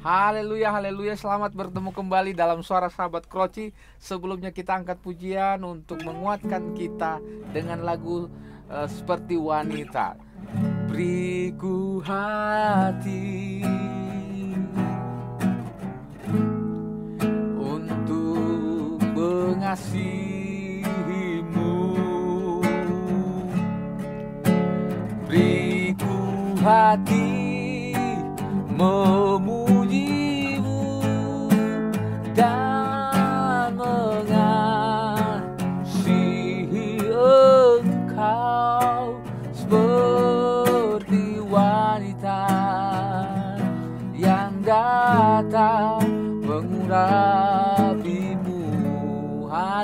Haleluya, haleluya. Selamat bertemu kembali dalam suara sahabat Kroci. Sebelumnya kita angkat pujian untuk menguatkan kita dengan lagu uh, seperti wanita. Beriku hati untuk mengasihimu. Beriku hati.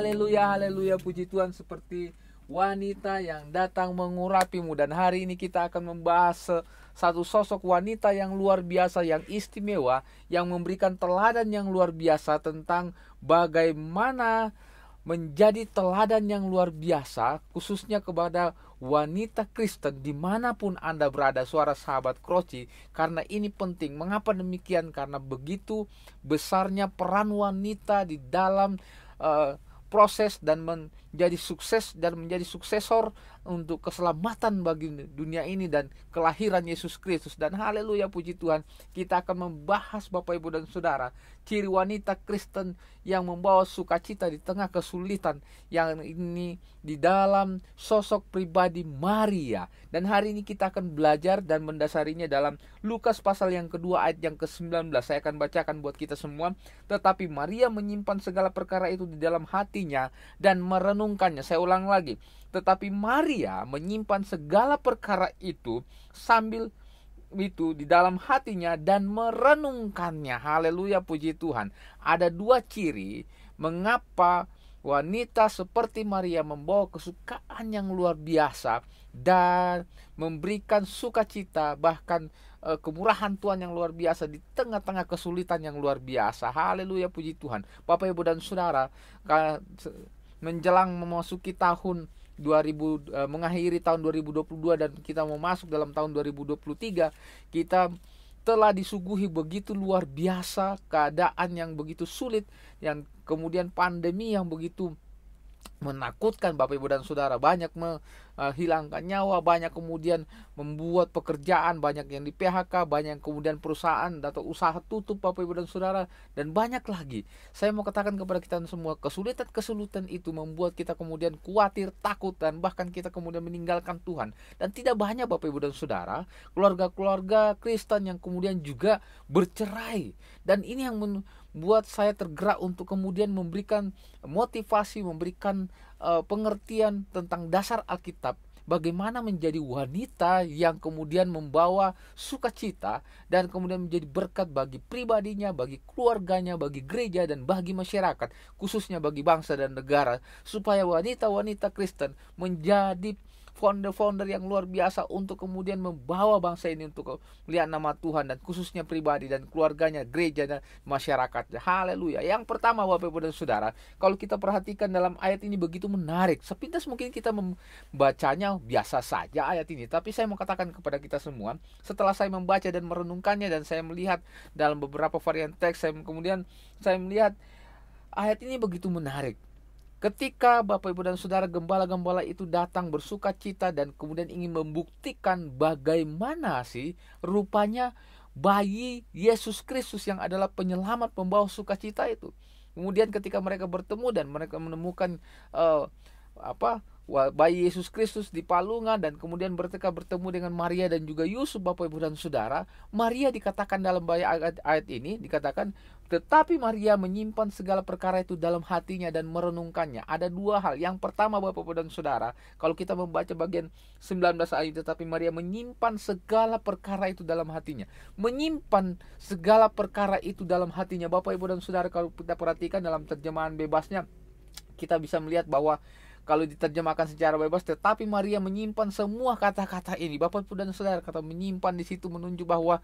Haleluya, haleluya, puji Tuhan seperti wanita yang datang mengurapimu. Dan hari ini kita akan membahas satu sosok wanita yang luar biasa, yang istimewa, yang memberikan teladan yang luar biasa tentang bagaimana menjadi teladan yang luar biasa khususnya kepada wanita Kristen dimanapun Anda berada suara sahabat kroci karena ini penting mengapa demikian karena begitu besarnya peran wanita di dalam eh, proses dan menjadi sukses dan menjadi suksesor untuk keselamatan bagi dunia ini dan kelahiran Yesus Kristus dan haleluya puji Tuhan kita akan membahas Bapak Ibu dan Saudara ciri wanita Kristen yang membawa sukacita di tengah kesulitan yang ini di dalam sosok pribadi Maria dan hari ini kita akan belajar dan mendasarinya dalam Lukas pasal yang kedua ayat yang ke-19 saya akan bacakan buat kita semua tetapi Maria menyimpan segala perkara itu di dalam hatinya dan merenungkannya saya ulang lagi tetapi Maria ia menyimpan segala perkara itu sambil itu di dalam hatinya dan merenungkannya. Haleluya, puji Tuhan. Ada dua ciri mengapa wanita seperti Maria membawa kesukaan yang luar biasa dan memberikan sukacita bahkan e, kemurahan Tuhan yang luar biasa di tengah-tengah kesulitan yang luar biasa. Haleluya puji Tuhan. Bapak Ibu dan Saudara menjelang memasuki tahun 2000 eh, mengakhiri tahun 2022 dan kita mau masuk dalam tahun 2023 kita telah disuguhi begitu luar biasa keadaan yang begitu sulit yang kemudian pandemi yang begitu menakutkan Bapak Ibu dan Saudara banyak menghilangkan eh, nyawa banyak kemudian membuat pekerjaan banyak yang di PHK banyak kemudian perusahaan atau usaha tutup Bapak Ibu dan Saudara dan banyak lagi saya mau katakan kepada kita semua kesulitan-kesulitan itu membuat kita kemudian khawatir takut dan bahkan kita kemudian meninggalkan Tuhan dan tidak banyak Bapak Ibu dan Saudara keluarga-keluarga Kristen yang kemudian juga bercerai dan ini yang buat saya tergerak untuk kemudian memberikan motivasi, memberikan uh, pengertian tentang dasar Alkitab bagaimana menjadi wanita yang kemudian membawa sukacita dan kemudian menjadi berkat bagi pribadinya, bagi keluarganya, bagi gereja dan bagi masyarakat, khususnya bagi bangsa dan negara supaya wanita-wanita Kristen menjadi founder-founder yang luar biasa untuk kemudian membawa bangsa ini untuk melihat nama Tuhan dan khususnya pribadi dan keluarganya, gereja dan masyarakat. Haleluya. Yang pertama Bapak Ibu dan Saudara, kalau kita perhatikan dalam ayat ini begitu menarik. Sepintas mungkin kita membacanya biasa saja ayat ini, tapi saya mau katakan kepada kita semua, setelah saya membaca dan merenungkannya dan saya melihat dalam beberapa varian teks, saya kemudian saya melihat ayat ini begitu menarik Ketika Bapak Ibu dan Saudara gembala-gembala itu datang bersuka cita dan kemudian ingin membuktikan bagaimana sih rupanya bayi Yesus Kristus yang adalah penyelamat pembawa sukacita itu. Kemudian ketika mereka bertemu dan mereka menemukan uh, apa bayi Yesus Kristus di palungan dan kemudian berteka bertemu dengan Maria dan juga Yusuf Bapak Ibu dan Saudara, Maria dikatakan dalam ayat, ayat ini dikatakan tetapi Maria menyimpan segala perkara itu dalam hatinya dan merenungkannya. Ada dua hal. Yang pertama Bapak dan Saudara, kalau kita membaca bagian 19 ayat tetapi Maria menyimpan segala perkara itu dalam hatinya. Menyimpan segala perkara itu dalam hatinya. Bapak Ibu dan Saudara kalau kita perhatikan dalam terjemahan bebasnya kita bisa melihat bahwa kalau diterjemahkan secara bebas tetapi Maria menyimpan semua kata-kata ini Bapak Ibu dan Saudara kata menyimpan di situ menunjuk bahwa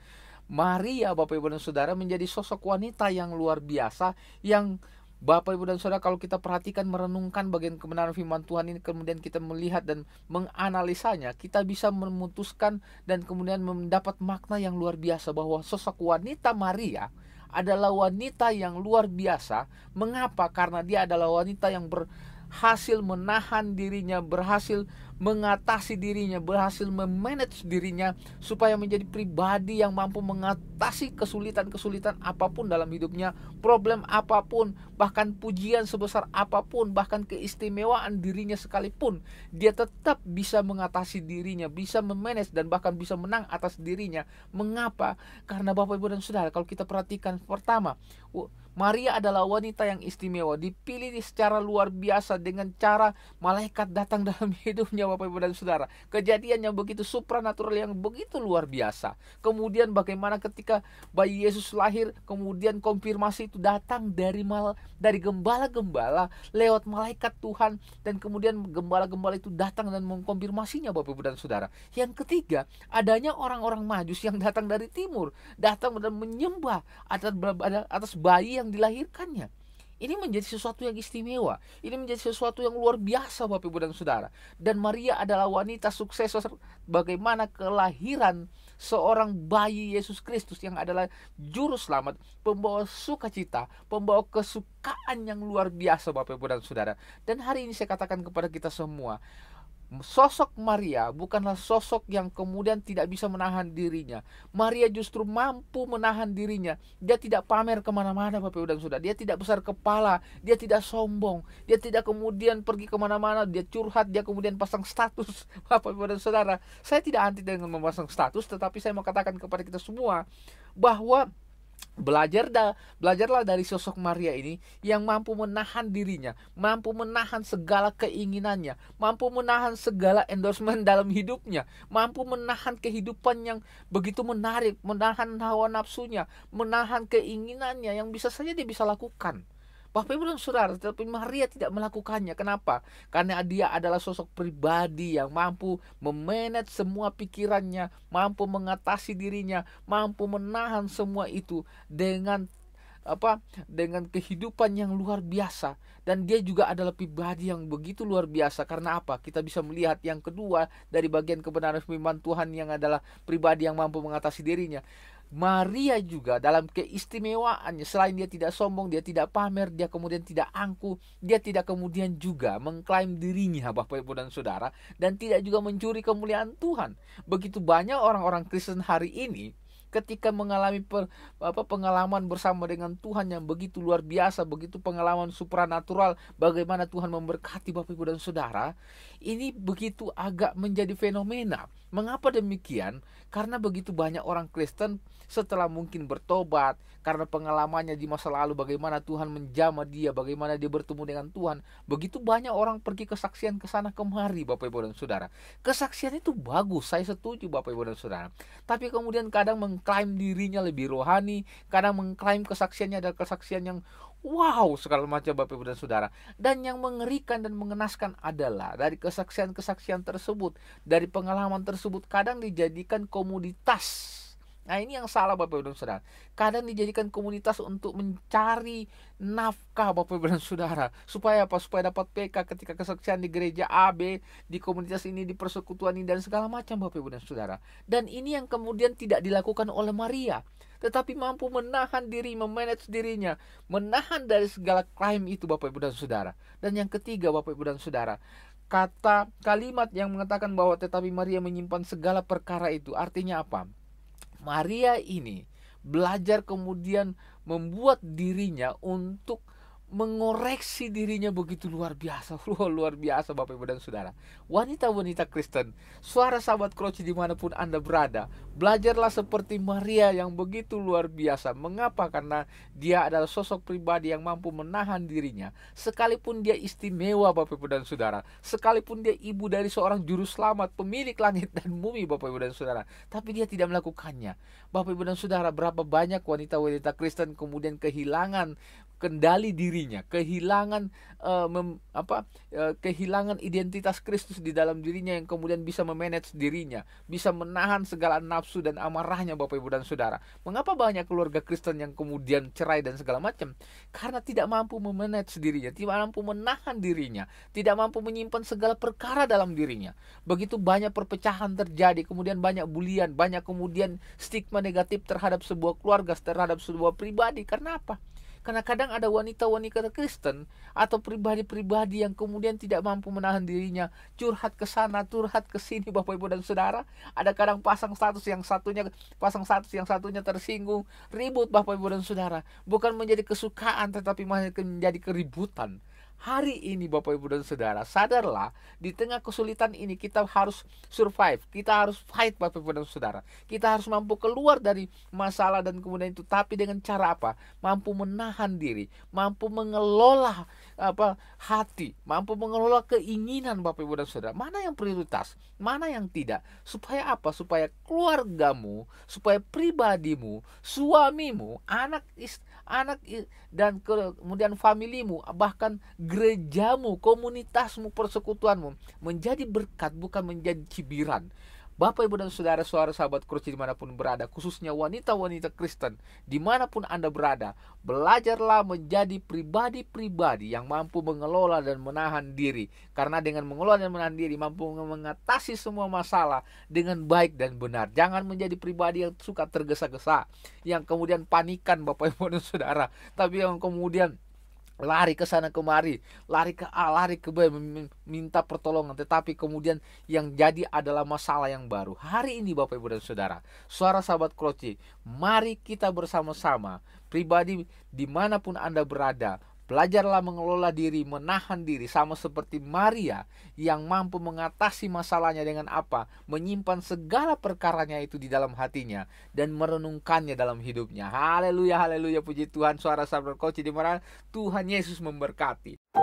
Maria Bapak Ibu dan Saudara menjadi sosok wanita yang luar biasa yang Bapak Ibu dan Saudara kalau kita perhatikan merenungkan bagian kebenaran firman Tuhan ini kemudian kita melihat dan menganalisanya kita bisa memutuskan dan kemudian mendapat makna yang luar biasa bahwa sosok wanita Maria adalah wanita yang luar biasa mengapa karena dia adalah wanita yang berhasil menahan dirinya berhasil mengatasi dirinya, berhasil memanage dirinya supaya menjadi pribadi yang mampu mengatasi kesulitan-kesulitan apapun dalam hidupnya, problem apapun, bahkan pujian sebesar apapun, bahkan keistimewaan dirinya sekalipun, dia tetap bisa mengatasi dirinya, bisa memanage dan bahkan bisa menang atas dirinya. Mengapa? Karena Bapak Ibu dan Saudara, kalau kita perhatikan pertama, Maria adalah wanita yang istimewa, dipilih secara luar biasa dengan cara malaikat datang dalam hidupnya Bapak Ibu dan Saudara. Kejadian yang begitu supranatural yang begitu luar biasa. Kemudian bagaimana ketika bayi Yesus lahir, kemudian konfirmasi itu datang dari mal dari gembala-gembala lewat malaikat Tuhan dan kemudian gembala-gembala itu datang dan mengkonfirmasinya Bapak Ibu dan Saudara. Yang ketiga, adanya orang-orang Majus yang datang dari timur, datang dan menyembah atas atas bayi yang dilahirkannya. Ini menjadi sesuatu yang istimewa. Ini menjadi sesuatu yang luar biasa Bapak Ibu dan Saudara. Dan Maria adalah wanita sukses bagaimana kelahiran seorang bayi Yesus Kristus yang adalah juru selamat, pembawa sukacita, pembawa kesukaan yang luar biasa Bapak Ibu dan Saudara. Dan hari ini saya katakan kepada kita semua, sosok Maria bukanlah sosok yang kemudian tidak bisa menahan dirinya. Maria justru mampu menahan dirinya. Dia tidak pamer kemana-mana Bapak Ibu dan Saudara. Dia tidak besar kepala, dia tidak sombong, dia tidak kemudian pergi kemana-mana, dia curhat, dia kemudian pasang status Bapak Ibu dan Saudara. Saya tidak anti dengan memasang status, tetapi saya mau katakan kepada kita semua bahwa Belajar da, belajarlah dari sosok Maria ini yang mampu menahan dirinya, mampu menahan segala keinginannya, mampu menahan segala endorsement dalam hidupnya, mampu menahan kehidupan yang begitu menarik, menahan hawa nafsunya, menahan keinginannya yang bisa saja dia bisa lakukan. Bapak Ibu dan saudara, tetapi Maria tidak melakukannya. Kenapa? Karena dia adalah sosok pribadi yang mampu memanage semua pikirannya, mampu mengatasi dirinya, mampu menahan semua itu dengan apa dengan kehidupan yang luar biasa dan dia juga adalah pribadi yang begitu luar biasa karena apa kita bisa melihat yang kedua dari bagian kebenaran firman Tuhan yang adalah pribadi yang mampu mengatasi dirinya Maria juga dalam keistimewaannya selain dia tidak sombong, dia tidak pamer, dia kemudian tidak angkuh, dia tidak kemudian juga mengklaim dirinya Bapak Ibu dan Saudara dan tidak juga mencuri kemuliaan Tuhan. Begitu banyak orang-orang Kristen hari ini ketika mengalami per, apa pengalaman bersama dengan Tuhan yang begitu luar biasa, begitu pengalaman supranatural bagaimana Tuhan memberkati Bapak Ibu dan Saudara, ini begitu agak menjadi fenomena. Mengapa demikian? Karena begitu banyak orang Kristen setelah mungkin bertobat karena pengalamannya di masa lalu bagaimana Tuhan menjamah dia, bagaimana dia bertemu dengan Tuhan, begitu banyak orang pergi kesaksian ke sana kemari Bapak Ibu dan Saudara. Kesaksian itu bagus, saya setuju Bapak Ibu dan Saudara. Tapi kemudian kadang meng mengklaim dirinya lebih rohani, kadang mengklaim kesaksiannya adalah kesaksian yang wow segala macam Bapak Ibu dan Saudara. Dan yang mengerikan dan mengenaskan adalah dari kesaksian-kesaksian tersebut, dari pengalaman tersebut kadang dijadikan komoditas Nah ini yang salah Bapak Ibu dan Saudara. Kadang dijadikan komunitas untuk mencari nafkah Bapak Ibu dan Saudara. Supaya apa? Supaya dapat PK ketika kesaksian di gereja AB, di komunitas ini, di persekutuan ini, dan segala macam Bapak Ibu dan Saudara. Dan ini yang kemudian tidak dilakukan oleh Maria. Tetapi mampu menahan diri, memanage dirinya. Menahan dari segala klaim itu Bapak Ibu dan Saudara. Dan yang ketiga Bapak Ibu dan Saudara kata kalimat yang mengatakan bahwa tetapi Maria menyimpan segala perkara itu artinya apa? Maria ini belajar kemudian membuat dirinya untuk mengoreksi dirinya begitu luar biasa luar, luar biasa Bapak Ibu dan Saudara wanita-wanita Kristen suara sahabat kroci dimanapun Anda berada belajarlah seperti Maria yang begitu luar biasa mengapa karena dia adalah sosok pribadi yang mampu menahan dirinya sekalipun dia istimewa Bapak Ibu dan Saudara sekalipun dia ibu dari seorang juru selamat pemilik langit dan bumi Bapak Ibu dan Saudara tapi dia tidak melakukannya Bapak Ibu dan Saudara berapa banyak wanita-wanita Kristen kemudian kehilangan kendali dirinya, kehilangan uh, mem, apa uh, kehilangan identitas Kristus di dalam dirinya yang kemudian bisa memanage dirinya, bisa menahan segala nafsu dan amarahnya Bapak Ibu dan Saudara. Mengapa banyak keluarga Kristen yang kemudian cerai dan segala macam? Karena tidak mampu memanage dirinya, tidak mampu menahan dirinya, tidak mampu menyimpan segala perkara dalam dirinya. Begitu banyak perpecahan terjadi, kemudian banyak bulian, banyak kemudian stigma negatif terhadap sebuah keluarga, terhadap sebuah pribadi. Karena apa? Karena kadang ada wanita-wanita Kristen atau pribadi-pribadi yang kemudian tidak mampu menahan dirinya curhat ke sana, curhat ke sini Bapak Ibu dan Saudara. Ada kadang pasang status yang satunya pasang status yang satunya tersinggung, ribut Bapak Ibu dan Saudara. Bukan menjadi kesukaan tetapi menjadi keributan hari ini Bapak Ibu dan Saudara, sadarlah di tengah kesulitan ini kita harus survive, kita harus fight Bapak Ibu dan Saudara. Kita harus mampu keluar dari masalah dan kemudian itu tapi dengan cara apa? Mampu menahan diri, mampu mengelola apa hati, mampu mengelola keinginan Bapak Ibu dan Saudara. Mana yang prioritas, mana yang tidak? Supaya apa? Supaya keluargamu, supaya pribadimu, suamimu, anak istri anak dan kemudian familimu, bahkan gerejamu, komunitasmu, persekutuanmu menjadi berkat bukan menjadi cibiran. Bapak, Ibu, dan saudara-saudara sahabat kursi dimanapun berada, khususnya wanita-wanita Kristen, dimanapun Anda berada, belajarlah menjadi pribadi-pribadi yang mampu mengelola dan menahan diri. Karena dengan mengelola dan menahan diri, mampu mengatasi semua masalah dengan baik dan benar. Jangan menjadi pribadi yang suka tergesa-gesa, yang kemudian panikan Bapak, Ibu, dan saudara, tapi yang kemudian lari ke sana kemari, lari ke A, lari ke B, minta pertolongan. Tetapi kemudian yang jadi adalah masalah yang baru. Hari ini Bapak Ibu dan Saudara, suara sahabat kroci, mari kita bersama-sama, pribadi dimanapun Anda berada, Belajarlah mengelola diri, menahan diri, sama seperti Maria yang mampu mengatasi masalahnya dengan apa? Menyimpan segala perkaranya itu di dalam hatinya dan merenungkannya dalam hidupnya. Haleluya, haleluya, puji Tuhan, suara sabar koci di mana Tuhan Yesus memberkati.